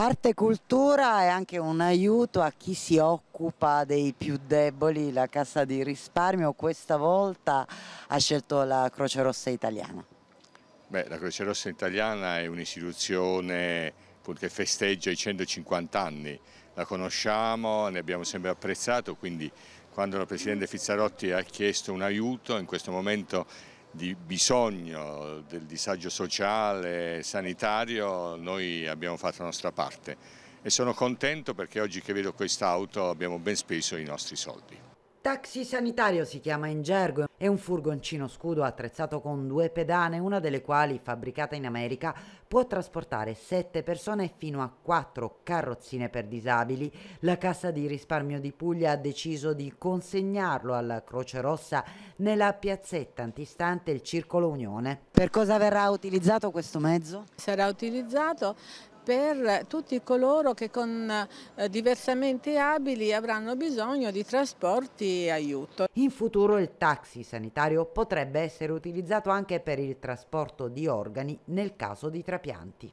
Arte e cultura è anche un aiuto a chi si occupa dei più deboli. La Cassa di risparmio questa volta ha scelto la Croce Rossa italiana. Beh, la Croce Rossa italiana è un'istituzione che festeggia i 150 anni. La conosciamo, ne abbiamo sempre apprezzato, quindi quando la Presidente Fizzarotti ha chiesto un aiuto, in questo momento di bisogno del disagio sociale, e sanitario, noi abbiamo fatto la nostra parte e sono contento perché oggi che vedo quest'auto abbiamo ben speso i nostri soldi. Taxi sanitario si chiama in gergo e un furgoncino scudo attrezzato con due pedane, una delle quali, fabbricata in America, può trasportare sette persone e fino a quattro carrozzine per disabili. La Cassa di risparmio di Puglia ha deciso di consegnarlo alla Croce Rossa nella piazzetta antistante il Circolo Unione. Per cosa verrà utilizzato questo mezzo? Sarà utilizzato per tutti coloro che con eh, diversamente abili avranno bisogno di trasporti e aiuto. In futuro il taxi sanitario potrebbe essere utilizzato anche per il trasporto di organi nel caso di trapianti.